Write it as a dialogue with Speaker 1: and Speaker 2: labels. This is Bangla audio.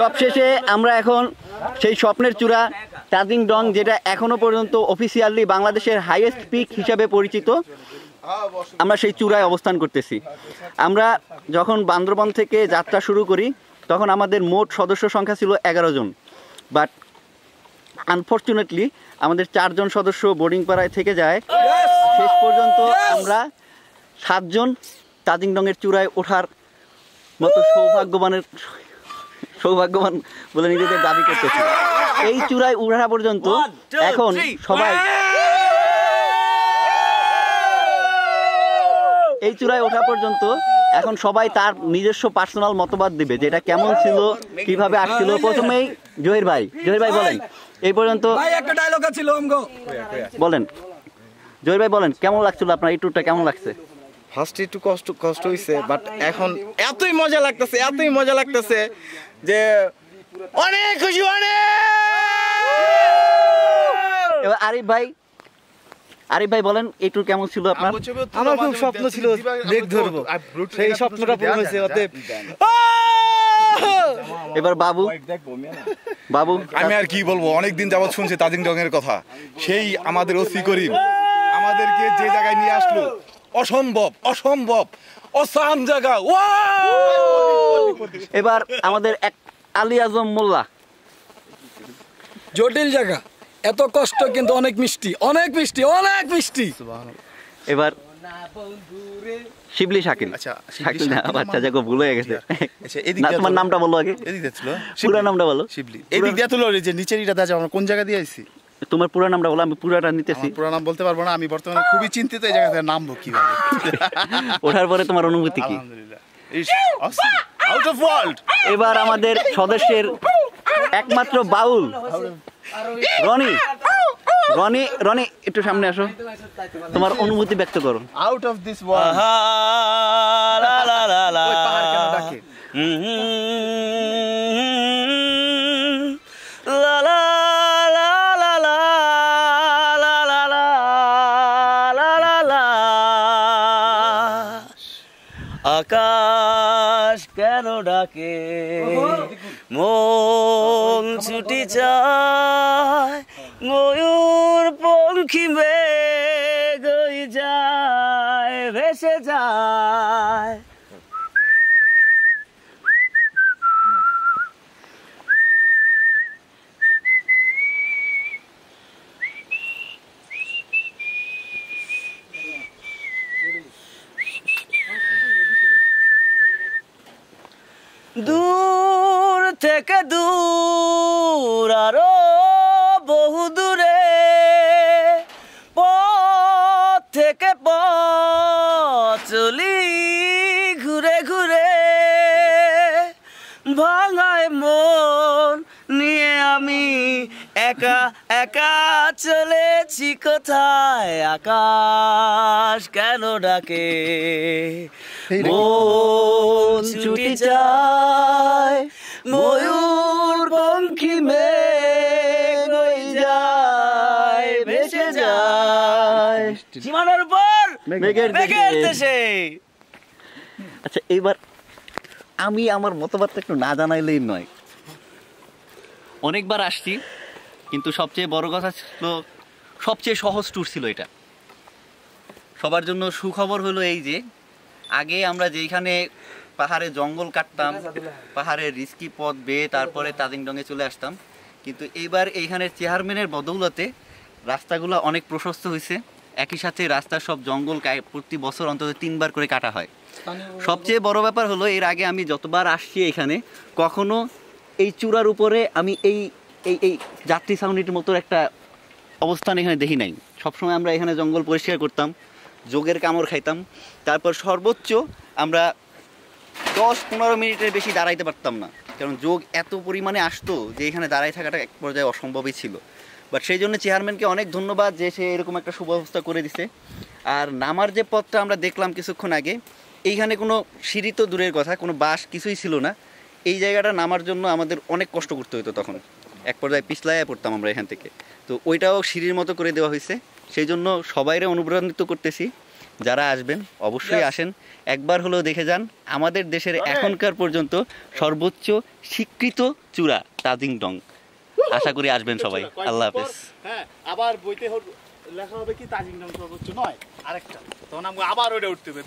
Speaker 1: সবশেষে আমরা এখন সেই স্বপ্নের চূড়া তাজিং ডং যেটা এখনো পর্যন্ত অফিসিয়ালি বাংলাদেশের হাইয়েস্ট পিক হিসাবে পরিচিত আমরা সেই চূড়ায় অবস্থান করতেছি আমরা যখন বান্দরবন থেকে যাত্রা শুরু করি তখন আমাদের মোট সদস্য সংখ্যা ছিল এগারো জন বাট আনফর্চুনেটলি আমাদের চারজন সদস্য বোর্ডিং পাড়ায় থেকে যায় শেষ পর্যন্ত আমরা সাতজন ডংয়ের চূড়ায় ওঠার মতো সৌভাগ্যবানের সৌভাগ্যবান বলে নিজেদের দাবি করতেছে এই চূড়ায় উড়া পর্যন্ত এখন সবাই এই চূড়ায় ওঠা পর্যন্ত এখন সবাই তার নিজস্ব পার্সোনাল মতবাদ দিবে যে এটা কেমন ছিল কিভাবে আসছিল প্রথমেই জহির ভাই জহির ভাই বলেন এই পর্যন্ত বলেন জহির ভাই বলেন কেমন লাগছিল আপনার এই ট্যুরটা কেমন লাগছে ফার্স্টে একটু কষ্ট কষ্ট হয়েছে বাট এখন এতই মজা লাগতেছে এতই মজা লাগতেছে যে অনেক খুশি অনেক আরিফ ভাই আরিফ ভাই বলেন একটু কেমন ছিল আপনার আমার খুব স্বপ্ন ছিল দেখ ধরবো সেই স্বপ্নটা পূরণ হয়েছে অতএব এবার বাবু বাবু আমি আর কি বলবো অনেক দিন যাবত শুনছি তাজিং জং এর কথা সেই আমাদের ওসি করিম আমাদেরকে যে জায়গায় নিয়ে আসলো অসম্ভব অসম্ভব অসাম জায়গা ও এবার আমাদের এক আলী আজম মোল্লা জটিল জায়গা এত কষ্ট কিন্তু অনেক মিষ্টি অনেক মিষ্টি অনেক মিষ্টি এবার শিবলি আচ্ছা, গেছে আচ্ছা, নামটা বলো আগে নামটা বলো শিবলি এদিক নিচের কোন জায়গা দিয়ে তোমার পুরো নামটা বলো আমি পুরাটা নিতেছি পুরো নাম বলতে পারবো না আমি বর্তমানে খুবই চিন্তিত এই জায়গাতে নাম কিভাবে ওঠার পরে তোমার অনুভূতি কি অফ এবার আমাদের সদস্যের একমাত্র বাউল রনি রনি রনি একটু সামনে আসো তোমার অনুভূতি ব্যক্ত করো
Speaker 2: আউট অফ দিস ওয়ার্ল্ড লা লা আকাশ কেন ডাকে মন ছুটি চায় ময়ূর পঙ্খী দূর থেকে দূর আরো বহু দূরে পথ থেকে পথ চলি ঘুরে ঘুরে ভাঙায় মন নিয়ে আমি একা একা চলেছি কোথায় আকা আকাশ কেন ডাকে মন ছুটি যায় ময়ূর পঙ্খী মে যায় ভেসে যায় সীমানার উপর মেঘের দেশে
Speaker 1: আচ্ছা এবার আমি আমার মতবাদটা একটু না জানাইলেই নয় অনেকবার আসছি কিন্তু সবচেয়ে বড় কথা ছিল সবচেয়ে সহজ ট্যুর ছিল এটা সবার জন্য সুখবর হলো এই যে আগে আমরা যেখানে পাহাড়ে জঙ্গল কাটতাম পাহাড়ে রিস্কি পথ বেয়ে তারপরে তাজিংডঙ্গে চলে আসতাম কিন্তু এইবার এইখানের চেয়ারম্যানের বদৌলতে রাস্তাগুলো অনেক প্রশস্ত হয়েছে একই সাথে রাস্তার সব জঙ্গল প্রতি বছর অন্তত তিনবার করে কাটা হয় সবচেয়ে বড় ব্যাপার হলো এর আগে আমি যতবার আসছি এখানে কখনো এই চূড়ার উপরে আমি এই এই এই যাত্রী ছাউনিটির মতো একটা অবস্থান এখানে দেখি নাই সবসময় আমরা এখানে জঙ্গল পরিষ্কার করতাম যোগের কামড় খাইতাম তারপর সর্বোচ্চ আমরা দশ পনেরো মিনিটের বেশি দাঁড়াইতে পারতাম না কারণ যোগ এত পরিমাণে আসতো যে এখানে দাঁড়াই থাকাটা এক পর্যায়ে অসম্ভবই ছিল বাট সেই জন্য চেয়ারম্যানকে অনেক ধন্যবাদ যে সে এরকম একটা সুব্যবস্থা করে দিছে আর নামার যে পথটা আমরা দেখলাম কিছুক্ষণ আগে এইখানে কোনো সিঁড়ি তো দূরের কথা কোনো বাস কিছুই ছিল না এই জায়গাটা নামার জন্য আমাদের অনেক কষ্ট করতে হতো তখন এক পর্যায়ে পিছলাইয়া পড়তাম আমরা এখান থেকে তো ওইটাও সিঁড়ির মতো করে দেওয়া হয়েছে সেই জন্য সবাইরে অনুপ্রাণিত করতেছি যারা আসবেন অবশ্যই আসেন একবার হলেও দেখে যান আমাদের দেশের এখনকার পর্যন্ত সর্বোচ্চ স্বীকৃত চূড়া তাজিং ডং আশা করি আসবেন সবাই আল্লাহ হাফেজ হ্যাঁ আবার বইতে লেখা হবে কি তাজিং ডং সর্বোচ্চ নয় আরেকটা
Speaker 2: তখন আমরা আবার ওটা উঠতে হবে